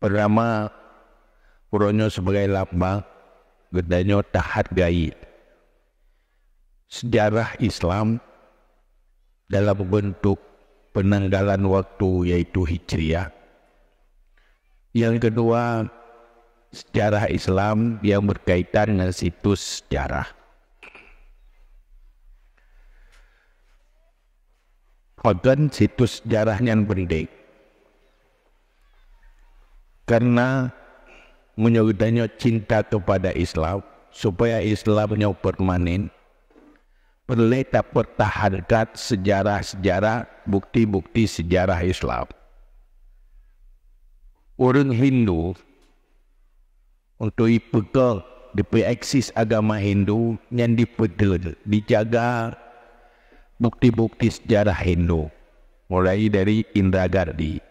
pertama kuronyo sebagai lambang gedanyo tahat gaya. sejarah Islam dalam bentuk penanggalan waktu yaitu hijriah yang kedua sejarah Islam yang berkaitan dengan situs sejarah Hogan situs sejarahnya yang penting karena menyudahnya cinta kepada Islam supaya Islamnya permanen perleta pertahankan sejarah-sejarah bukti-bukti sejarah Islam orang Hindu untuk ipekel dipeksis agama Hindu yang dipedul dijaga bukti-bukti sejarah Hindu mulai dari Indra Gardi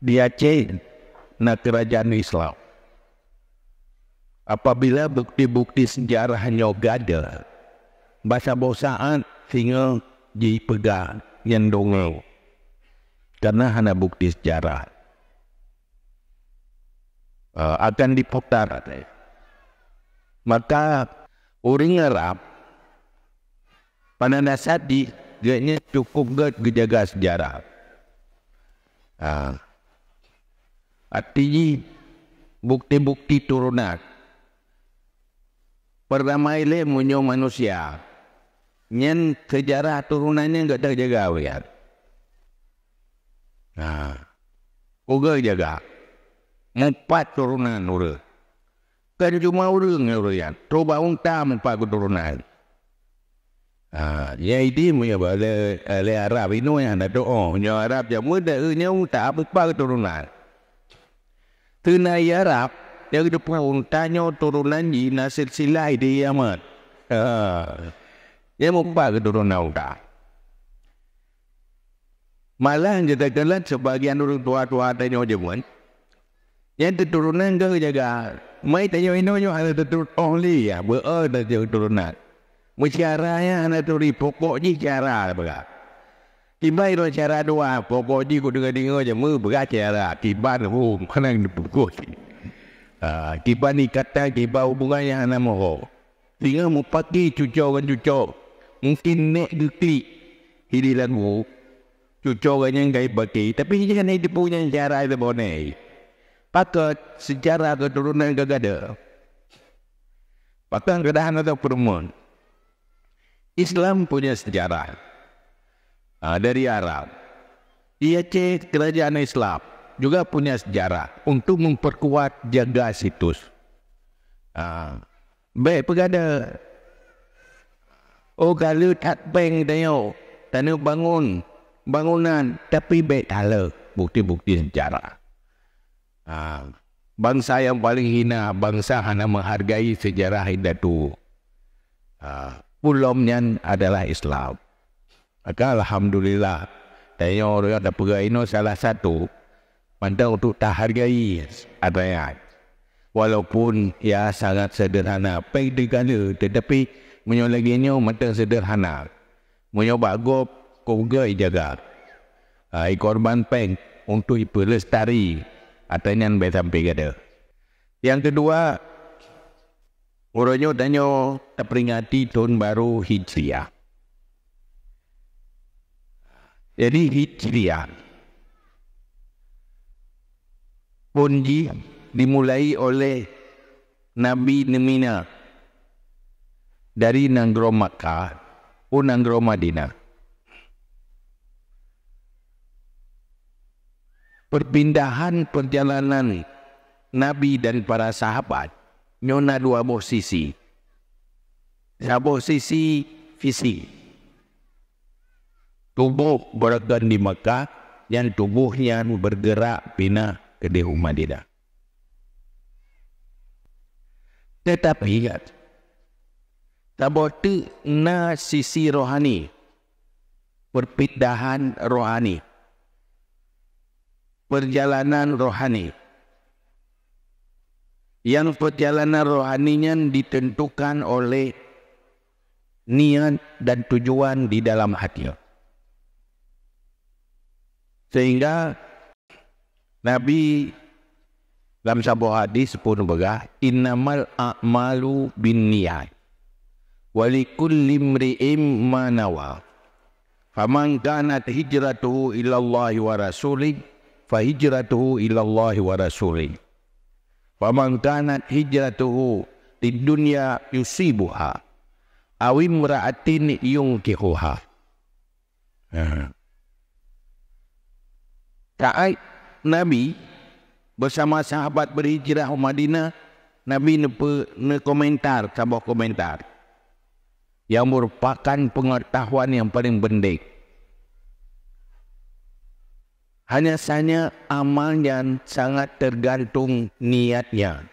di Aceh na kerajaan Islam. Apabila bukti-bukti sejarah hanya gada, bahasa bosaan sehingga dipegang yang dongeng. Karena hana bukti sejarah. Uh, akan diputar. Maka orang Arab pada dasar di gaknya cukup gak gejaga sejarah. Uh, Artinya bukti-bukti turunan. Pertama i n i munyo manusia. Nyen sejarah turunannya enggak terjaga ya. Nah, uga jaga. Empat turunan ura. Kan cuma ura ura ya. Coba unta empat keturunan. À, vậy thì mình bảo là là Arab n a nhà nó đó, nhà Arab giờ mới để n h y a n g ta a a ớ i bắt đ r u nó lại. tunai Arab dia kena pun tanya turun lagi nasil silai di Yaman. Ha. Dia mumpah ke turun nauda. Malah yang kita kena sebagian orang tua-tua tanya dia pun. Yang terturunan ke jaga. Mai tanya ini hanya ada terturun only ya. Berapa ya, ada terturunan. Mencara yang ada terturun pokok ni cara. Berapa? Kibai roh cara doa ah. Pokok di ku dengar-dengar je lah. Mereka beracara Kibai roh Kanan dipukuh ah, Kibai ni kata Kibai hubungan yang anak moho Sehingga mupati cucu orang cucu Mungkin nak gerti Hidih lagu Cucu orang yang gaib baki Tapi ini kan dia punya cara Itu boleh Pakat sejarah keturunan kegada Pakat kedahan atau perumun Islam punya sejarah uh, dari Arab. Ia IAC kerajaan Islam juga punya sejarah untuk memperkuat jaga situs. Uh, baik, pegada. Oh, kalau tak peng tanya, tanya bangun, bangunan, tapi baik tala bukti-bukti sejarah. Uh, bangsa yang paling hina, bangsa hanya menghargai sejarah indah tu. Uh, pulomnya adalah Islam. Maka Alhamdulillah. Tanya orang yang ada perai ini salah satu. Manda untuk tak hargai adayat. Walaupun ya sangat sederhana. Baik dikala tetapi menyolaginya mata sederhana. Menyobat gop kuga jaga. Ai korban peng untuk pelestari atanya be sampai kada. Yang kedua orangnya tanya terperingati tahun baru Hijriah. Jadi hijriah pun dimulai oleh Nabi Nemina dari Nanggro Makkah pun Nanggro Madinah. Perpindahan perjalanan Nabi dan para sahabat nyona dua posisi. Dua posisi fisik tubuh berada di Mekah yang tubuhnya bergerak bina ke di Madinah. Tetapi ingat, tabotu na sisi rohani, perpindahan rohani, perjalanan rohani. Yang perjalanan rohaninya ditentukan oleh niat dan tujuan di dalam hati. Sehingga Nabi dalam sebuah hadis pun berkata, Innamal a'malu bin niyai. Walikul limri'im manawa. Faman kanat hijratuhu ilallah wa rasulih. Fahijratuhu ilallah wa rasulih. Faman kanat hijratuhu di dunia yusibuhah Awim ra'atin yungkihuha. uh Saat Nabi bersama sahabat berhijrah ke Madinah, Nabi nepe ne komentar, tambah komentar. Yang merupakan pengetahuan yang paling bendik. Hanya sahaja amal yang sangat tergantung niatnya.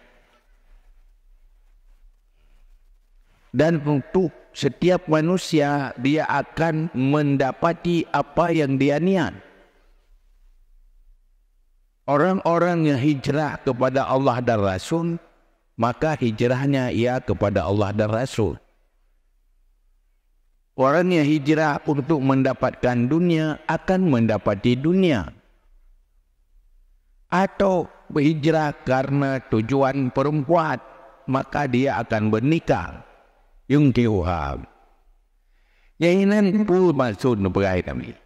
Dan untuk setiap manusia, dia akan mendapati apa yang dia niat. Orang-orang yang hijrah kepada Allah dan Rasul, maka hijrahnya ia kepada Allah dan Rasul. Orang yang hijrah untuk mendapatkan dunia akan mendapati dunia. Atau berhijrah karena tujuan perempuan, maka dia akan bernikah. Yang kiuham. Yang ini pun maksudnya berakhir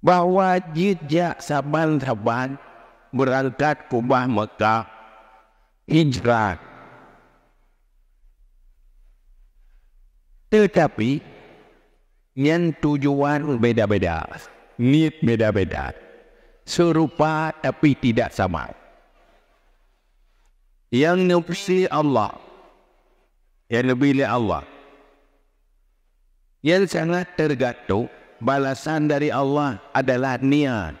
bahawa jejak Saban-Saban berangkat Kubah Mekah hijrah. Tetapi yang tujuan beda-beda, niat beda-beda, serupa tapi tidak sama. Yang nafsi Allah, yang lebih Allah, yang sangat tergantung balasan dari Allah adalah niat.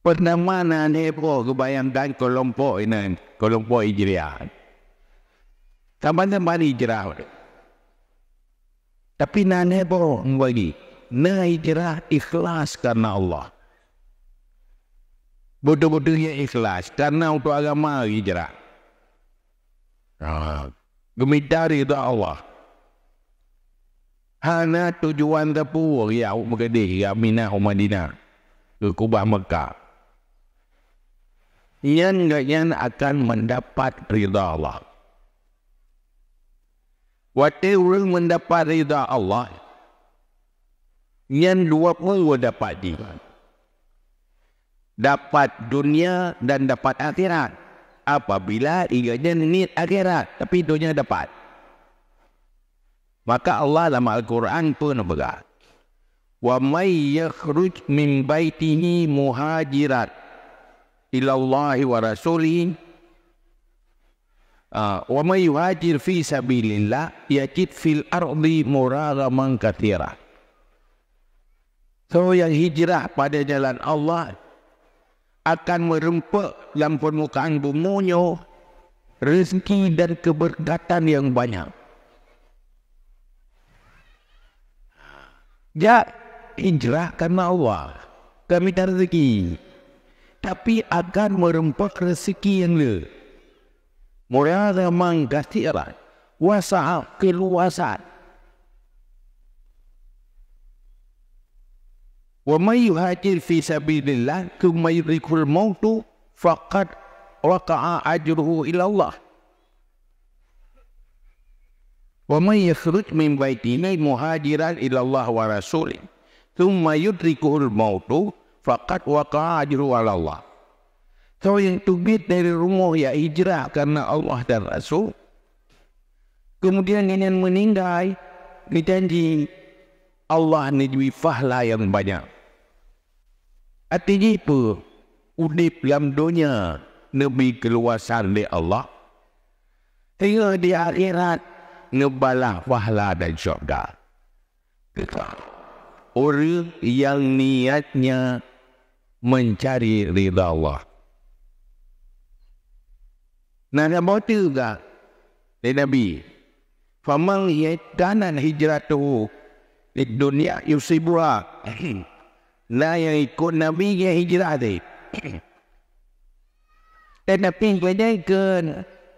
Penemanan heboh dan kelompok ini, kelompok hijriah. Teman-teman hijrah. Tapi nak heboh lagi. Nak hijrah ikhlas karena Allah. Bodoh-bodohnya ikhlas. Karena untuk agama hijrah. Ah. Gemidari itu Allah. Hana tujuan tepu ya Mekedih ya Mina Umadina ke Kubah Mekah. Yang gayan akan mendapat ridha Allah. Waktu orang mendapat ridha Allah, yang dua pun dapat di. Dapat dunia dan dapat akhirat. Apabila ianya niat akhirat. Tapi dunia dapat. Maka Allah dalam Al-Quran pun berat. Wa may yakhruj min baitihi muhajirat ila Allahi wa rasulih ah, wa may yuhajir fi sabilillah yajid fil ardi muragaman katira. So yang hijrah pada jalan Allah akan merempak dalam permukaan bumunya rezeki dan keberkatan yang banyak. Dia hijrah kerana Allah. Kami minta rezeki. Tapi akan merempak rezeki yang le. Mereka mengkastirat. Wasaat keluasan. Wa may yuhajir fi sabilillah kumayrikul mautu faqad waqa'a ajruhu ila Allah. ومن يخرج من muhajiran مهاجرا إلى الله ورسوله ثم يدركه الموت فقد وقع أجره على الله Tahu yang tubit dari rumah ya hijrah karena Allah dan Rasul. Kemudian ini yang menindai dijanji Allah ni diwi fahla yang banyak. Artinya apa? Udip dalam dunia nabi keluasan dari Allah. Hingga di akhirat nebala fahla dan syurga. Kita. Orang yang niatnya mencari ridha Allah. Nah, dia bawa tu juga. Dari Nabi. Faman yaitanan hijratuhu. Di dunia yusibura. Lah. Nah, yang ikut Nabi yang hijrah tu. Dan Nabi yang kena ikut.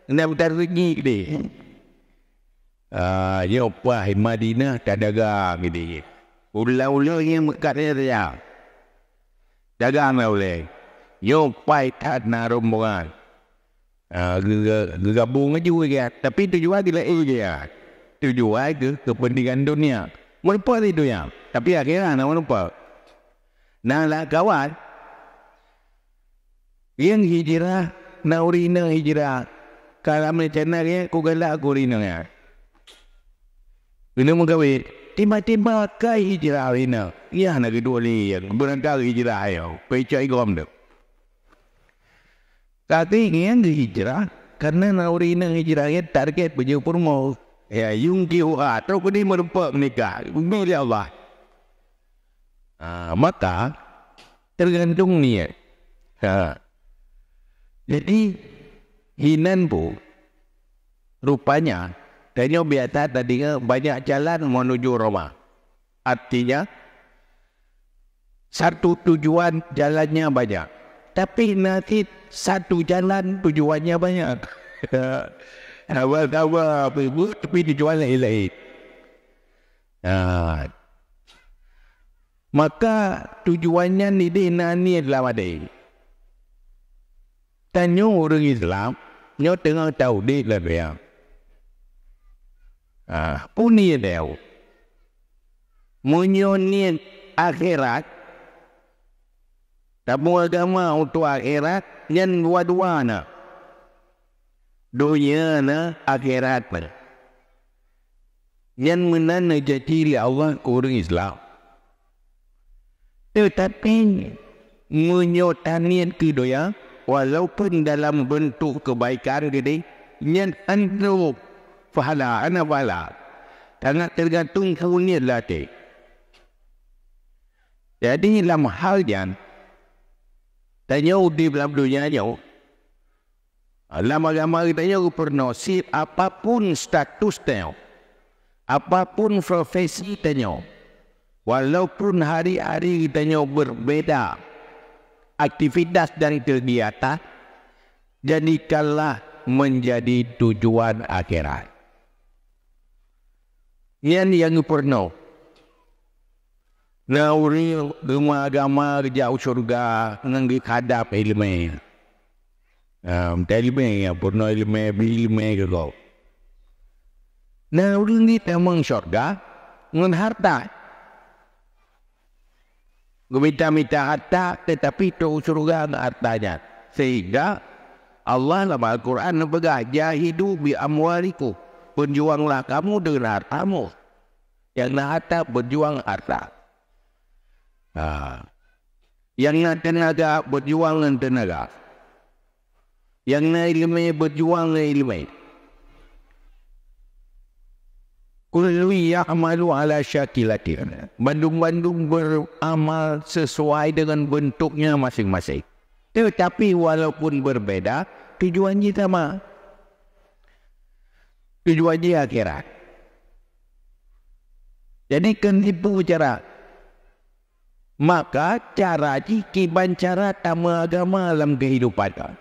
Nabi tak rugi ke ยอบไปมาดีนะแต่ดกางดีอุลาอุลยังมกัดเนี่ยดกางเลยยอบไปทัดนารมบงานกึกกึกบุงก็ยู่แก่แต่ปีตัวจู่ว่าดีเลยเอเจียตุยว่าคือคือปณิการดุนยามันพอที่ดุยามแต่ปีอะไรนะมันพอนั่นละกวาดยังฮิจิระนาอุรินังฮิจิระการทำในเช่นนั้นกูก็ละกูรินังเนี่ย Kena mengkawin Tiba-tiba kai hijrah ini Ya nak kedua ni yang berantar hijrah ya Pecah ikram dia Kata ingin ke hijrah Kerana nauri ini hijrah ini target punya purmo Ya yung kiwa Atau kini merupak menikah Bila Allah ha, Maka Tergantung ni ya ha. Jadi Hinan pun Rupanya Rupanya Tanya biasa tadi banyak jalan menuju Roma. Artinya satu tujuan jalannya banyak. Tapi nanti satu jalan tujuannya banyak. Awal-awal apa tapi tujuan lain-lain. Ah. Maka tujuannya ni di nani adalah ada. Tanya orang Islam, dia tengah tahu dia lah puni leo munyonin akhirat tamu agama untuk akhirat yang dua-dua na dunia na akhirat na yang mana na jadi Allah kurung Islam tetapi menyotanian ke doya walaupun dalam bentuk kebaikan gede yang antuk fahala ana fahala sangat tergantung karunia latih jadi dalam hal yang tanya di dalam dunia dia oh, Lama-lama kita dia pernah sip apapun status dia apapun profesi dia walaupun hari-hari kita berbeda aktivitas dari kegiatan jadikanlah menjadi tujuan akhirat ni yang porno. Nauri rumah agama kerja syurga dengan di kadap ilmu. Um, yang ya porno ilmu bilmu gitu. Nauri ni temang syurga dengan harta. Gemita-mita harta tetapi tu syurga hartanya. Sehingga Allah dalam Al-Quran nampak Jahidu bi amwalikum berjuanglah kamu dengan hartamu. Yang nak harta berjuang harta. Ha. Yang nak tenaga berjuang dengan tenaga. Yang nak ilmu berjuang dengan ilmu. Kului amalu ala syakilatir. Bandung-bandung beramal sesuai dengan bentuknya masing-masing. Tetapi walaupun berbeda, tujuan kita mah tujuan dia akhirat. Jadi kan ibu cara. Maka cara ini kiban cara tamu agama dalam kehidupan. Ah.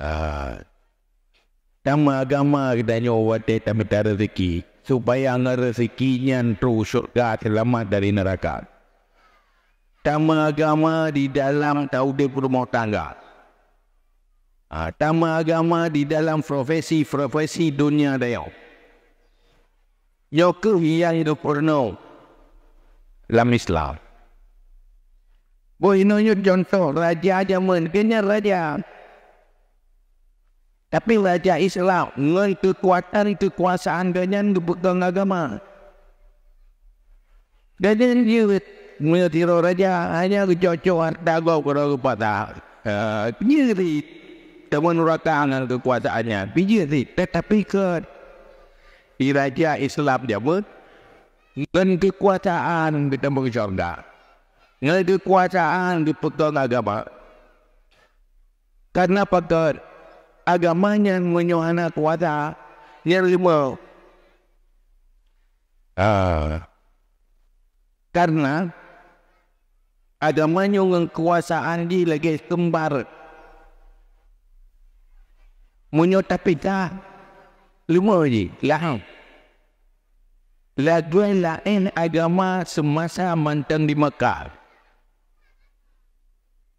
Ha. Tamu agama kita ni orang dia tamu rezeki. Supaya anggar rezekinya antru syurga selamat dari neraka. Tamu agama di dalam tahu dia rumah tangga. tangga tama agama di dalam profesi-profesi dunia dia. Yoke yang itu porno lam Islam. Boleh ini you contoh raja zaman kena raja. Tapi raja Islam dengan kekuatan kekuasaan dengan kebutuhan agama. Jadi dia menyertai raja hanya kecocokan tak kau kau kepada. Uh, temurutan dengan kekuasaannya. Biji si, tetapi ke diraja Islam dia pun dengan kekuasaan di tempat syurga. Dengan kekuasaan di petang agama. Karena faktor agamanya menyuhana kuasa yang lima. Ah. Karena agamanya dengan kekuasaan dia lagi kembar. Kembar. Muñotapita. Lumuri. Lahang. Laguan lain agama semasa mantan di Mekah.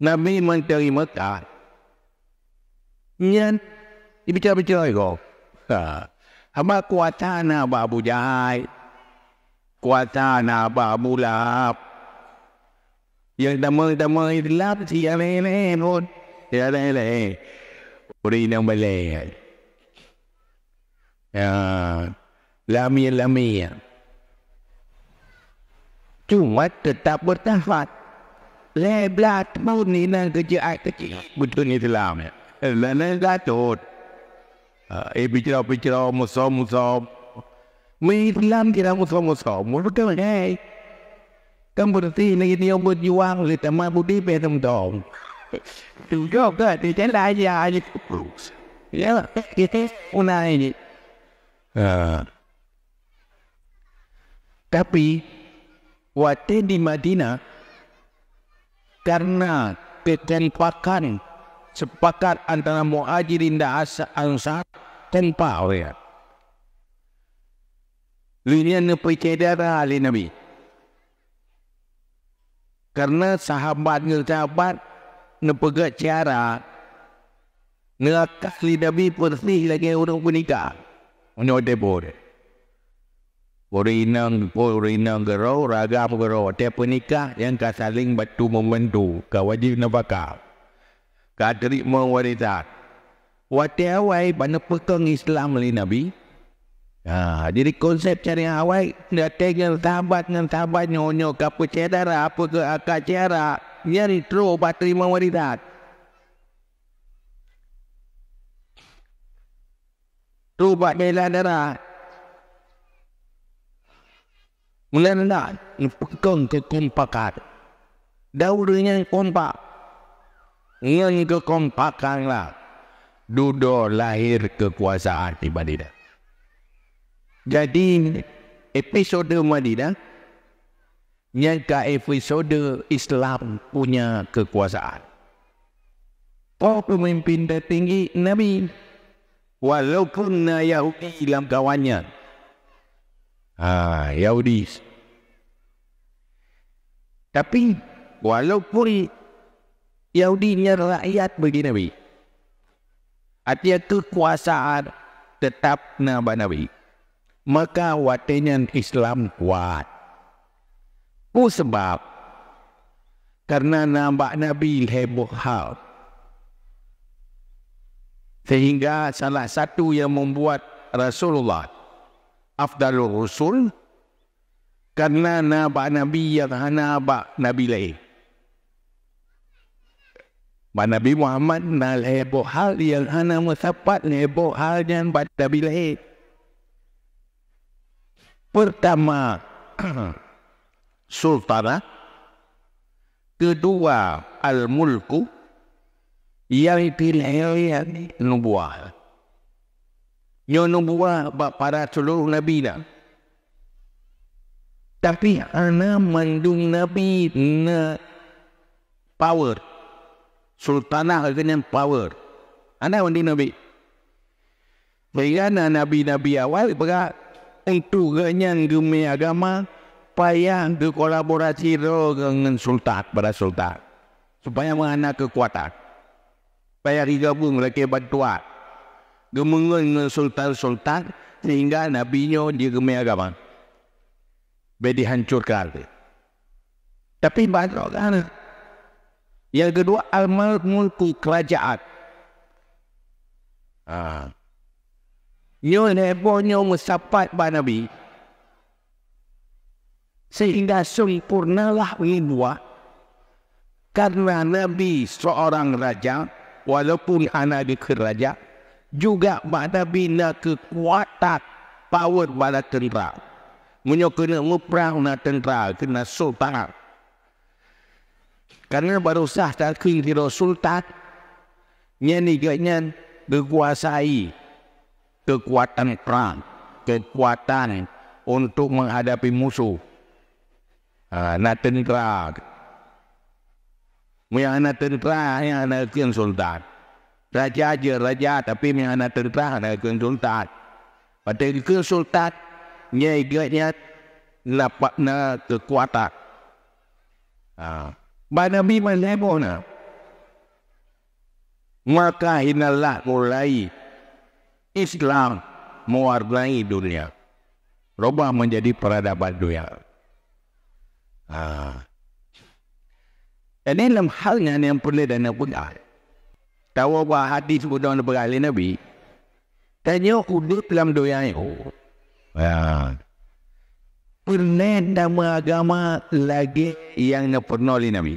Nabi mantan di Mekah. Nhân đi chơi đi chơi rồi. Hamba kuatana babu jahai. Kuatana babu lap. Yang damai damai lap siapa ni pun. Siapa ni? บริณังไปเลยอ่แล้วมีแล้วมีอ่ะจุ่วัดตัดตับบทฟัดเล้บลาดมูนี้นั่นก็จะอายก็จะบุตรนี้ที่ลาเนี่ยแล้วนั้นลาโตดเอพิจารพิจารมุสอมุสอมมีที่ลามที่ลามุสอมุสอมมุสก็ไงกำบุตรที่ในเดีอาบุตยวางเลยแต่มาบุตรีเป็นตำตอง Du jobbar, det är den där jag har lite uppbrott. Ja, det är onödigt. Tapi, waktu di Madinah, karena ketempakan sepakat antara muhajirin dan asa ansa tempa awal. Lainnya percaya darah Ali Nabi. Karena sahabat-sahabat nepegacara ngakak li nabi persi lagi orang pun nikah ono de bore bore inang bore inang gerau raga apa gerau te penikah yang ka saling batu membantu ka wajib nafaka ka terima warisan wate awai pada pekong islam li nabi Ha, jadi konsep cari awai, dia tengok sahabat dengan sahabatnya, onyo kapu cedara, apa ke akak cedara, yang itu obat terima warisan. Terubat bela darah. Mula nanda, pekong ke kumpakar. Daudunya kumpak. Yang ke kumpakan lah. Duduk lahir kekuasaan di Madinah. Jadi, episode Madinah, yang ke episode Islam punya kekuasaan. Kau pemimpin tertinggi Nabi. Walaupun na Yahudi dalam kawannya. Ha, Yahudi. Tapi walaupun Yahudi ni rakyat bagi Nabi. Artinya kekuasaan tetap na Nabi. Maka watenyan Islam kuat. Apa sebab? Karena nampak Nabi heboh hal. Sehingga salah satu yang membuat Rasulullah afdalur Rasul, karena nampak Nabi yang nampak Nabi lain. Ba Nabi Muhammad na heboh hal yang ana musafat heboh hal yang pada bilahi. Pertama, sultana kedua al mulku yang pilih yang nubuah yang nubuah para seluruh nabi dah tapi ana mandung nabi na power sultana dengan power ana mandi nabi Bagaimana Nabi-Nabi awal berat untuk kenyang gemi agama Supaya berkolaborasi dengan sultan pada sultan supaya mengenal kekuatan supaya digabung lagi bantuan gemengen dengan sultan-sultan sehingga Nabi Nyo digemai agama biar dihancurkan tapi banyak orang yang kedua amal mulku kerajaan ah. Ha. Nyo nebo nyo mesapat Nabi Nabi sehingga sempurnalah ridwa karena Nabi seorang raja walaupun anak dikir raja juga pada bina kekuatan power pada tentera punya kena ngeperang na tentera kena sultan karena baru sah tak kiri sultan nyanyi gaknya kekuasai kekuatan perang kekuatan untuk menghadapi musuh à, na tin ra mi ana tin ra na kien sultan raja je raja tapi mereka ana tin ra na kien sultan pada kien sultan nye dia nya na pa na kekuata ha ba na na maka hinalah mulai Islam mewarnai dunia. Roba menjadi peradaban dunia. Ha. Ini dalam hal yang, yang pula dan yang pernah Tahu apa hadis sebut orang berkali Nabi. Tanya kudut dalam doa itu. Ha. Ya. Pernah nama agama lagi yang pernah oleh Nabi.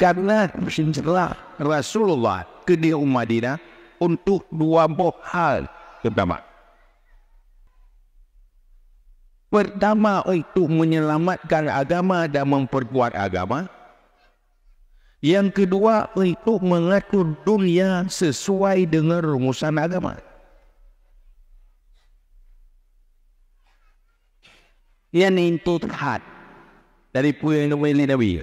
Karena bersincerlah Rasulullah ke dia umat Umadina untuk dua buah hal. Pertama. Pertama untuk menyelamatkan agama dan memperkuat agama. Yang kedua untuk mengatur dunia sesuai dengan rumusan agama. Yang itu terhad dari puyeng nubuh ini Dewi.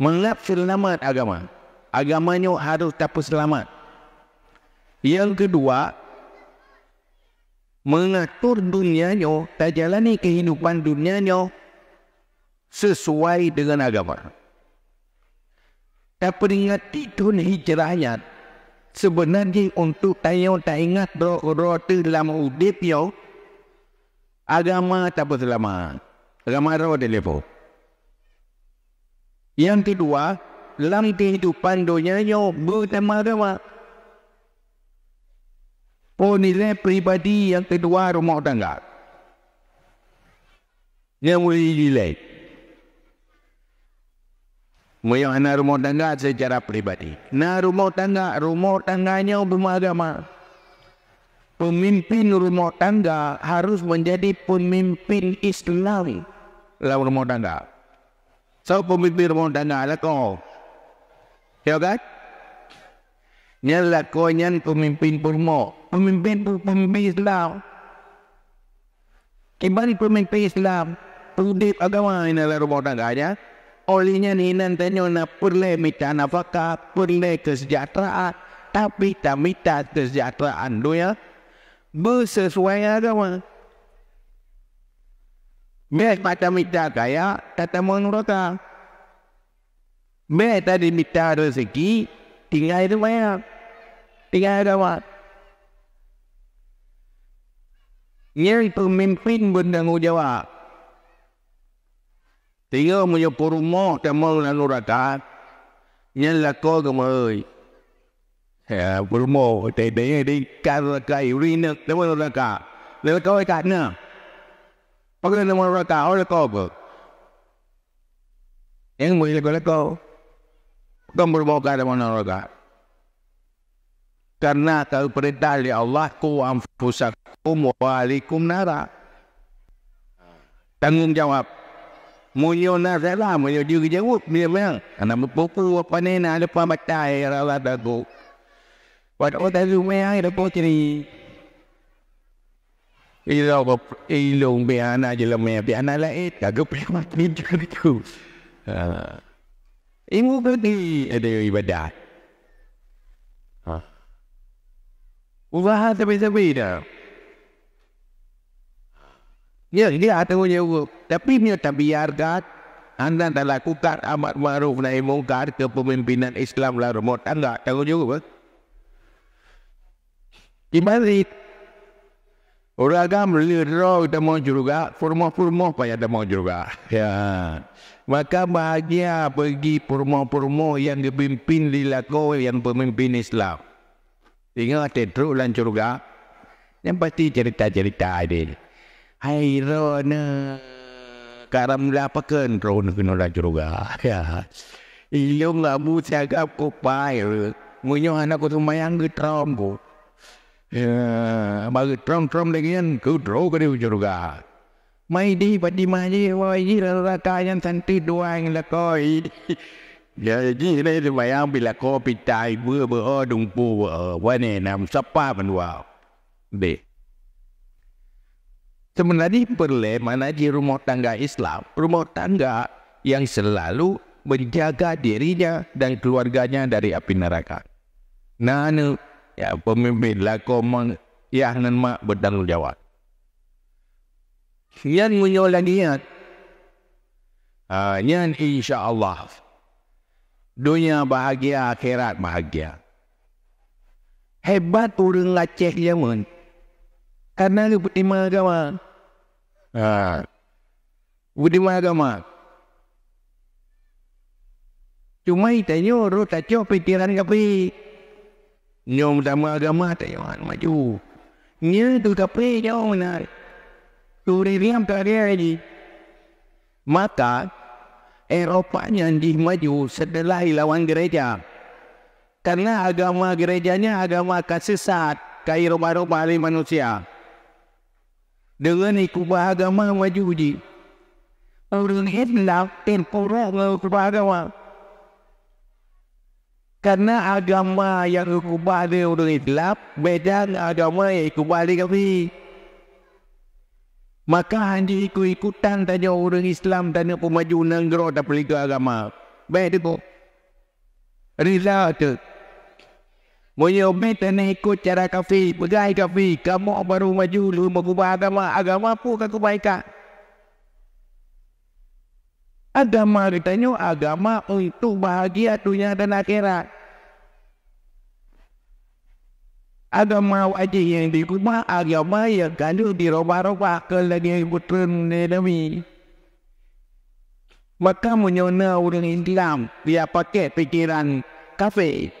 Mengelap selamat agama. Agamanya harus tetap selamat. Yang kedua, mengatur dunianya dan jalani kehidupan dunianya sesuai dengan agama. Dan peringati dunia hijrahnya sebenarnya untuk tanya tak ingat roh-roh dalam udib yo agama tak berselama. Agama roh di level. Yang kedua, dalam kehidupan dunianya bertama-tama. Oh nilai peribadi yang kedua rumah tangga. yang boleh nilai. Mereka anak rumah tangga secara peribadi. Nah rumah tangga, rumah tangganya umum Pemimpin rumah tangga harus menjadi pemimpin islami. Lalu rumah tangga. So pemimpin rumah tangga adalah kau. Ya kan? Ini adalah kau yang pemimpin rumah pemimpin pemimpin Islam kembali pemimpin Islam pundit agama ini adalah rumah tangganya olehnya ni nanti nyona perlu minta nafkah perle kesejahteraan tapi tak minta kesejahteraan dunia bersesuai agama Mereka macam minta kaya tak tak mengurutkan Mereka tadi minta rezeki tinggal itu banyak tinggal itu banyak iaitu memimpin bertanggungjawab. Tiga punya perumah temul dan nurakat. Ia laku kemari. Ya, perumah. Tidaknya di karakai rina temul nurakat. Lepas kau ikat na. Pakai temul nurakat. Orang laku apa? Yang mulai laku laku. Kau berumah kat temul nurakat. Karena kau perintah oleh Allah. Kau amfusak assalamualaikum waalaikum nara tanggungjawab Munyo nazalah, munyo diri jawab, munyo mel. Ana mpupu apa ni nak lepas matai rala dagu. Wat o dalu me ai da potri. Ila ba ilong be ana jela me be ana lai dagu pe mat ni jadi tu. Ha. Imu ke ni ada ibadah. Ha. Ulah ada beza-beza. Ya, dia atau jawa. Tapi dia tak biarkan. Anda tak lakukan amat maruf naik ke pemimpinan Islam lah rumah tangga. Tahu juga. Gimana itu? Orang agam lera kita mahu juga. Furma-furma pun ada mahu juga. Ya. Maka bahagia pergi furma-furma yang dipimpin di yang pemimpin Islam. Tengok tetruk dan juga. Yang pasti cerita-cerita ini. -cerita Irona karamlah pakan drone kena lah juga ya ilung labu cakap ko pair munyo anak ko tumayang ke trom ko ya bagi trom trom lagi kan ko dro ko dia juga ไม่ดีปฏิมาดีว่ายี่ระกายันสันติดวงแล้วก็อีเดี๋ยวยี่เลยไปเอาไปละก็ปิดใจเบื่อเบื่อดุงปูเออว่าเนี่ยนำสัปป้ามันว่าเด็ก Sebenarnya mana di rumah tangga Islam, rumah tangga yang selalu menjaga dirinya dan keluarganya dari api neraka. Nana, ya pemimpin laku meng, ya nan mak jawab. Yang punya lagi niat, ha, niat insya Allah dunia bahagia akhirat bahagia. Hebat orang Aceh yang men, karena lu pertimbangkan. Ha. Budiman agama. Cuma itu yo ro tak cok pitiran kapi. Nyom sama agama tak yo maju. Nya tu kapi yo menar. Turi riam tadi ai. Mata Eropah yang maju setelah lawan gereja. Karena agama gerejanya agama kesesat. Kairu-baru paling manusia. manusia dengan ni kubah agama maju, uji. Orang hit lah, ten pura kubah agama. Karena agama yang kubah ni orang hit lah, beda agama yang kubah ni kafi. Maka hanya ikut-ikutan tanya orang Islam tanya pemaju negara tak pelik agama. Baik tu. Rizal tu. Moyo mete na ikut cara kafe, pegai kafe, kamu baru maju lu mengubah agama, agama apa ke kebaikan? Agama ditanyo agama untuk bahagia dunia dan akhirat. Agama wajib yang dikubah, agama yang kandung dirobah-robah ke lagi putrun nedami. Maka menyona orang Islam, dia pakai pikiran kafe.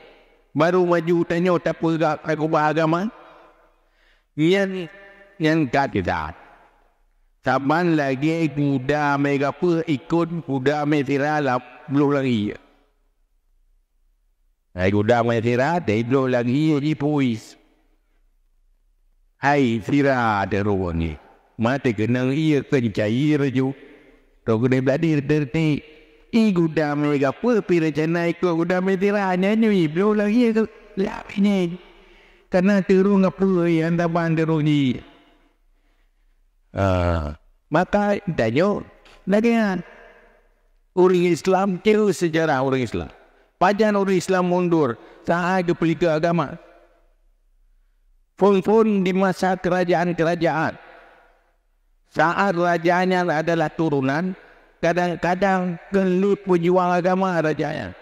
baru maju tanya tak apa gak aku beragama. Yang yang kat kita. Saban lagi kuda mega apa ikut kuda metira lah belum lagi. Hai kuda metira dia belum lagi jadi puis. Hai sira ada ruang ni. Mata kena ia kencai rejuk. Tok kena beladir tertik. Eh, gudang mereka apa? Pira cana ikut gudang mereka hanya ni. Belum lagi ke? Lap ini. Kerana terung apa yang tak buat terung ni. Ah. Maka, tanya. Lagi kan? Orang Islam kira sejarah orang Islam. Pajan orang Islam mundur. Sahai ke agama. Fon-fon di masa kerajaan-kerajaan. Saat rajanya adalah turunan kadang-kadang gelut kan pejuang agama rajanya.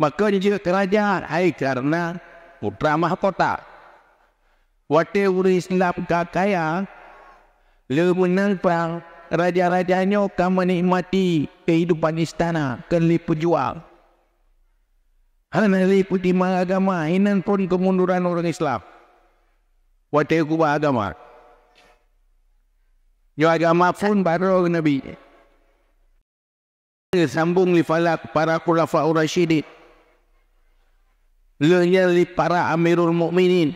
Maka dia kerajaan hai karena putra mahkota. Wate uri Islam kaya menang pang raja-rajanya akan menikmati kehidupan istana kerana pejuang. Hanya liputi agama inan pun kemunduran orang Islam. Wate kubah agama. Yo agama pun baru Nabi. Dia sambung li falak para khulafa urasyidid. Lelnya li para amirul mukminin,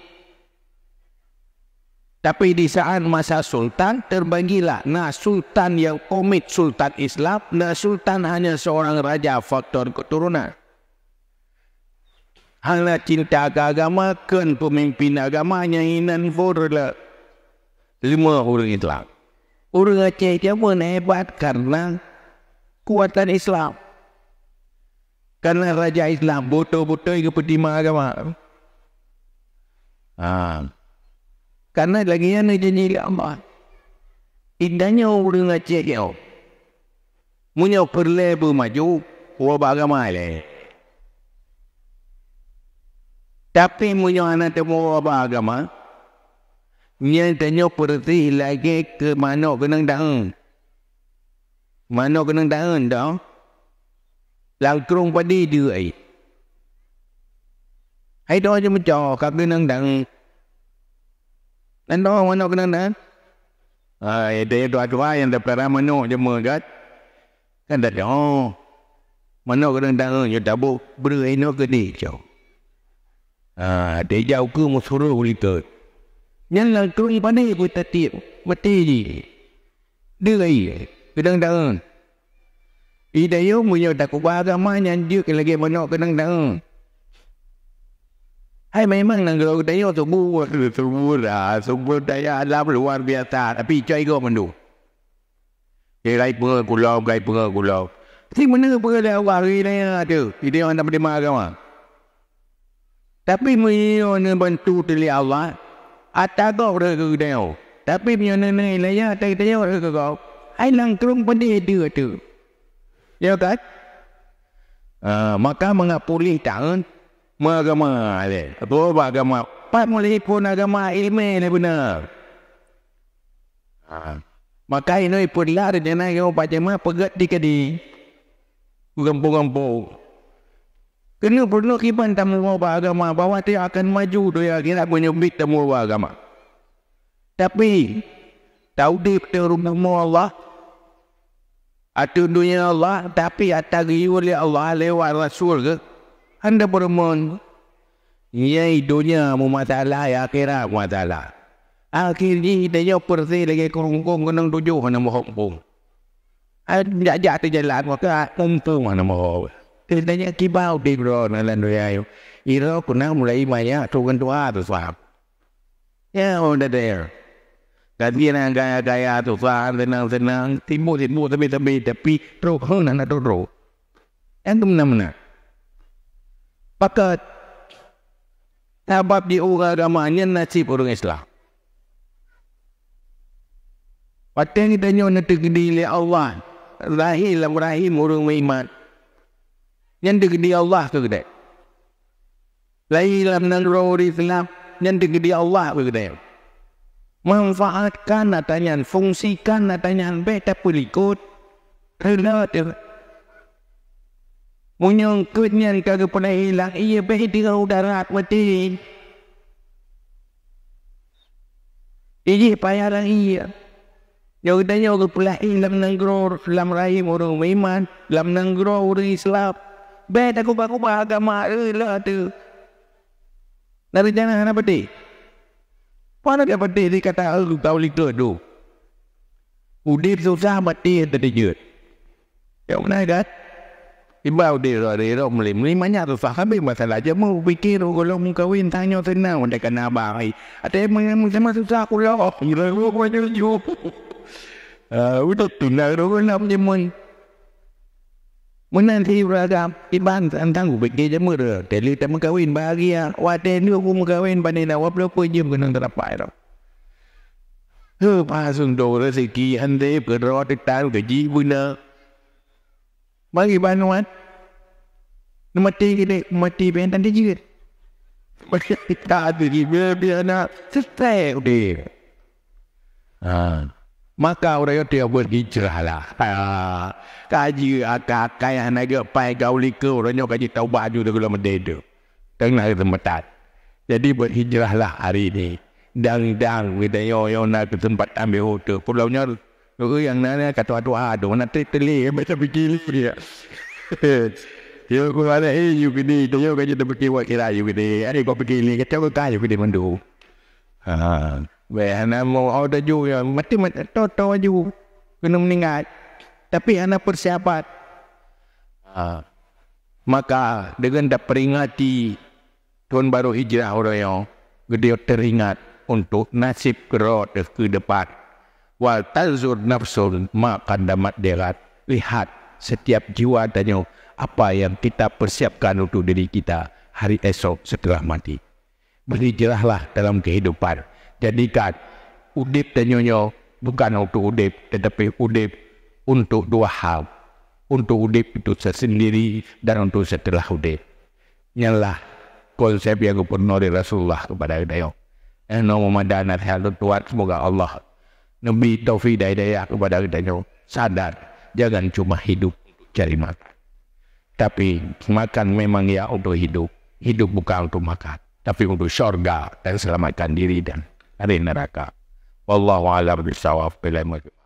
Tapi di saat masa sultan terbagilah. Nah sultan yang komit sultan Islam. Nah sultan hanya seorang raja faktor keturunan. Hanya cinta ke agama kan pemimpin agamanya inan furla. Lima orang Islam. Orang Aceh dia pun hebat karena kuatan Islam. Karena raja Islam botol-botol ke pertima agama. Ha. Karena lagi yang ni jenis ni Indahnya orang Aceh ke orang. Munya perle pun maju. Orang agama le. Tapi mereka anak temu orang agama. Nya tanya perhati lagi ke mana kena dahang. mà nó cái nâng đá hơn đó là trung qua đi đuổi hãy đó cho mới trò cặp cái nâng đặng anh đó mà nó cái nâng đá à để đoạt vai anh tập ra mà nó cho mưa gắt cái đặt đó mà nó cái nâng đá hơn cho đã bộ bự ấy nó cái đi chồng à để giao cứ một số đồ đi cờ nhân là trung qua đi của ta tiệm mà tê gì đưa ấy kedeng daun. Idayo munyo tak ku bara manya dia ke lagi mano kedeng daun. Hai memang nang gerak daya tu bu semua semua daya alam luar biasa tapi cai go mandu. Ye lai pura kula gai pura kula. Si mana pura dia wari ni ada. Ide orang tak terima agama. Tapi munyo ne bantu dari Allah. Atago rego daya. Tapi punya nenek layak tak tanya orang ke kau ai nang kerung pandi de tu ya kan uh, maka mengapuli tangan mengagama ale atau bagama pat mulai pun agama ilmu ni benar ha maka ini pun lari dia nak kau baca mah pegat di kedi gampung-gampung kena perlu kiban tamu agama bahawa dia akan maju tu ya kita tamu bit tamu agama tapi tahu dia kita rumah Allah atau dunia Allah tapi atas riwali Allah lewat Rasul ke? Anda bermohon. ia ya, dunia mu masalah, ya akhirat mu masalah. Akhir ni tanya persi lagi kerungkung kena tujuh mana menghukum. Ah, tidak ajak tu jalan maka tentu mana menghukum. Dia tanya kibau di bro dalam dunia itu. Ia kena mulai banyak tu kan tu ada suap. Ya, yeah, on the there. Dan dia nak gaya-gaya tu faham tenang-tenang. Timur-timur tapi-tapi tapi teruk. Hmm, nak nak teruk. Yang tu mana-mana. Pakat. Sebab di orang agama ni nasib orang Islam. Waktu yang kita nyonya terkini oleh Allah. Zahir lah berahim orang iman. Yang terkini Allah ke kedai. Lain lah menang roh Islam. Yang terkini Allah ke kedai. Lain Manfaatkan adanya fungsikan adanya beta pelikut rela dia Munyong kutnya ni kaga pun hilang Ia baik dia udara mati Iji payah lah iya Yang kita ni orang hilang nanggro eh, Dalam rahim orang iman Dalam nanggro orang islam Baik aku baku bahagam agama lah tu Dari jalan apa dia cái ta Mana dia penting dia kata aku tahu mà tu. Udip susah mati tadi hôm nay mana dah? Ibu dia rồi lìm mà dia rồi có mlim ni banyak tu faham bi masalah je mau fikir kalau mau kahwin tanya senang dah kena baik. Ada yang sama susah aku nhớ Gila aku banyak ju. Ah, udah tunang dulu như menyemen. มันนั่นที่เราจะอี่บ้านอันทั้งหุบเกจะมือเรือแต่รือแต่มันก็วินบางียว่าเต้นเรื่องคุ้มก็วินไปในแนวว่าเรื่องปืนยืมกันทั่งตะปายเราเออพาสุนโดรสิกีฮันเดฟก็รอติดตามกับจีบุญเนอบางอีบ้านวัดนมาตีกันเลยมาตีเป็นตันที่ยืดมาติดตามกับยีเบียเบียนะสุดท้เดีอ่า maka orang itu dia berhijrah lah. Ha. Kaji akak yang nak dia pai gauli ke orang itu kaji tau baju dia gula mededa. Tengah kesempatan. Jadi berhijrah lah hari ini. Dang-dang kita yo yo nak ke tempat ambil hotel. Pulau nya Lalu yang nana kata tu ada mana teli eh, macam begini dia. Yo ku ada eh you gini tu yo kaji tu begini wakil ayu gini. Ada kau begini kita kau kaji gini mandu. Ha. Weh, anak mau ada juga mati mati toto tahu kena meningat. Tapi anak persiapan. Ha. Maka dengan dah peringati tahun baru hijrah orang yang dia teringat untuk nasib kerod ke depan. Wal tazur nafsun makan damat derat. Lihat setiap jiwa tanya apa yang kita persiapkan untuk diri kita hari esok setelah mati. Berhijrahlah dalam kehidupan jadikan udip dan nyonyo bukan untuk udip tetapi udip untuk dua hal untuk udip itu sendiri dan untuk setelah udip nyalah konsep yang pernah dari Rasulullah kepada kita yang Enam memandang hal tuan semoga Allah Nabi Taufiq daya kepada kita yang sadar jangan cuma hidup cari makan tapi makan memang ya untuk hidup hidup bukan untuk makan tapi untuk syurga dan selamatkan diri dan hari neraka. Wallahu a'lam bishawab. Bila mujib.